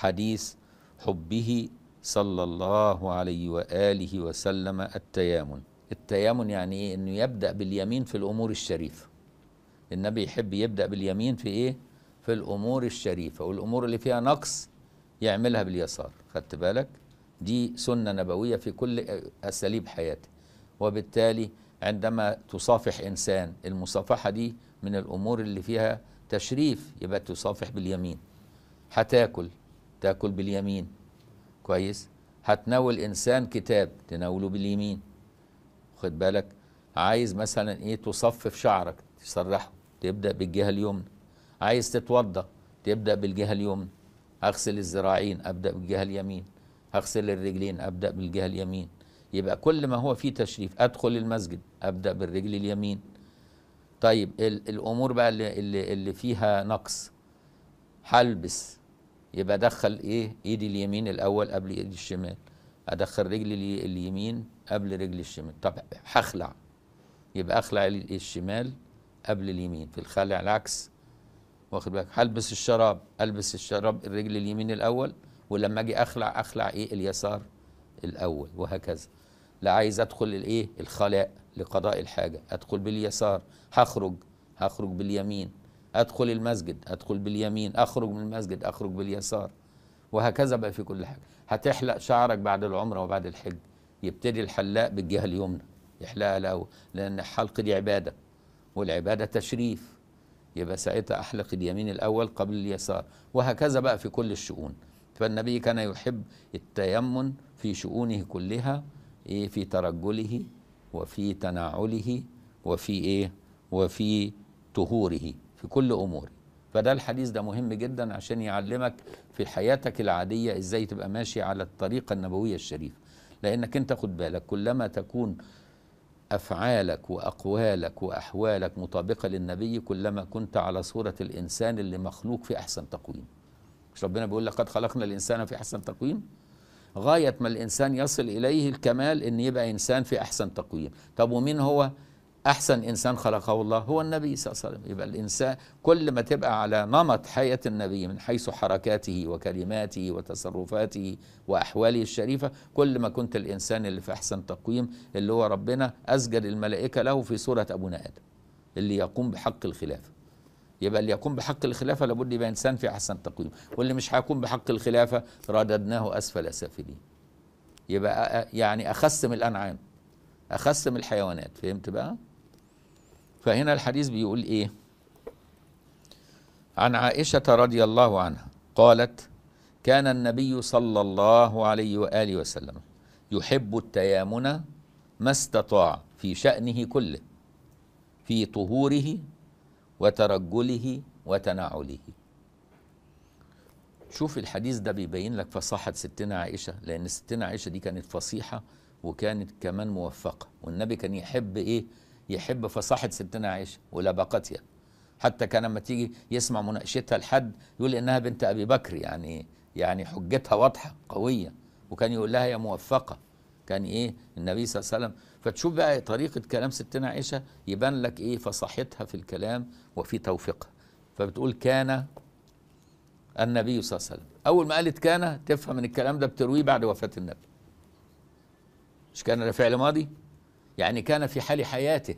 حديث حبه صلى الله عليه وآله وسلم التيامن التيامن يعني إيه؟ أنه يبدأ باليمين في الأمور الشريفة النبي يحب يبدأ باليمين في إيه؟ في الأمور الشريفة والأمور اللي فيها نقص يعملها باليسار خدت بالك؟ دي سنة نبوية في كل أساليب حياتي وبالتالي عندما تصافح إنسان المصافحة دي من الأمور اللي فيها تشريف يبقى تصافح باليمين هتاكل تاكل باليمين كويس هتناول انسان كتاب تناوله باليمين خد بالك عايز مثلا ايه تصفف شعرك تسرحه تبدا بالجهه اليمنى عايز تتوضا تبدا بالجهه اليمنى اغسل الذراعين ابدا بالجهه اليمين اغسل الرجلين ابدا بالجهه اليمين يبقى كل ما هو فيه تشريف ادخل المسجد ابدا بالرجل اليمين طيب الامور بقى اللي, اللي فيها نقص هلبس يبقى ادخل ايه ايدي اليمين الاول قبل ايدي الشمال ادخل رجلي اليمين قبل رجلي الشمال طب هخلع يبقى اخلع الشمال قبل اليمين في الخلع العكس واخد بالك هلبس الشراب البس الشراب الرجل اليمين الاول ولما اجي اخلع اخلع ايه اليسار الاول وهكذا لا عايز ادخل الايه الخلاء لقضاء الحاجه ادخل باليسار هخرج هخرج باليمين ادخل المسجد ادخل باليمين اخرج من المسجد اخرج باليسار وهكذا بقى في كل حاجه هتحلق شعرك بعد العمره وبعد الحج يبتدي الحلاق بالجهه اليمنى يحلقها الاول لان الحلق دي عباده والعباده تشريف يبقى ساعتها احلق اليمين الاول قبل اليسار وهكذا بقى في كل الشؤون فالنبي كان يحب التيمن في شؤونه كلها ايه في ترجله وفي تناعله وفي ايه وفي طهوره في كل اموري فده الحديث ده مهم جدا عشان يعلمك في حياتك العاديه ازاي تبقى ماشي على الطريقه النبويه الشريفه لانك انت خد بالك كلما تكون افعالك واقوالك واحوالك مطابقه للنبي كلما كنت على صوره الانسان اللي مخلوق في احسن تقويم مش ربنا بيقول لك قد خلقنا الانسان في احسن تقويم غايه ما الانسان يصل اليه الكمال ان يبقى انسان في احسن تقويم طب ومين هو احسن انسان خلقه الله هو النبي صلى الله عليه وسلم يبقى الانسان كل ما تبقى على نمط حياه النبي من حيث حركاته وكلماته وتصرفاته واحواله الشريفه كل ما كنت الانسان اللي في احسن تقويم اللي هو ربنا اسجد الملائكه له في سوره ابونا ادم اللي يقوم بحق الخلافه يبقى اللي يقوم بحق الخلافه لابد يبقى انسان في احسن تقويم واللي مش هيقوم بحق الخلافه رددناه اسفل سافلين يبقى يعني اخس من الانعام اخس من الحيوانات فهمت بقى فهنا الحديث بيقول ايه عن عائشة رضي الله عنها قالت كان النبي صلى الله عليه وآله وسلم يحب التيامن ما استطاع في شأنه كله في طهوره وترجله وتنعله شوف الحديث ده بيبين لك فصاحة ستنا عائشة لأن ستنا عائشة دي كانت فصيحة وكانت كمان موفقة والنبي كان يحب إيه يحب فصاحة ستنا عائشة ولبقتها حتى كان لما تيجي يسمع مناقشتها لحد يقول انها بنت ابي بكر يعني يعني حجتها واضحه قويه وكان يقول لها يا موفقه كان ايه النبي صلى الله عليه وسلم فتشوف بقى طريقه كلام ستنا عائشه يبان لك ايه فصاحتها في الكلام وفي توفيقها فبتقول كان النبي صلى الله عليه وسلم اول ما قالت كان تفهم ان الكلام ده بترويه بعد وفاه النبي مش كان ده فعل ماضي يعني كان في حال حياته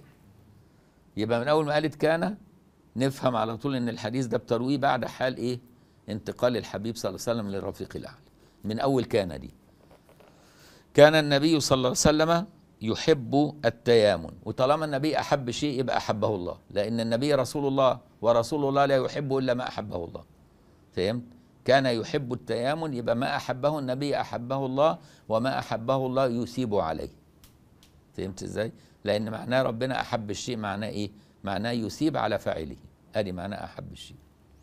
يبقى من اول ما قالت كان نفهم على طول ان الحديث ده بترويه بعد حال ايه انتقال الحبيب صلى الله عليه وسلم للرفيق الاعلى من اول كان دي كان النبي صلى الله عليه وسلم يحب التيامن وطالما النبي احب شيء يبقى احبه الله لان النبي رسول الله ورسول الله لا يحب الا ما احبه الله فهمت كان يحب التيامن يبقى ما احبه النبي احبه الله وما احبه الله يثيب عليه فهمت ازاي لان معناه ربنا احب الشيء معناه ايه معناه يثيب على فاعله ادي معناه احب الشيء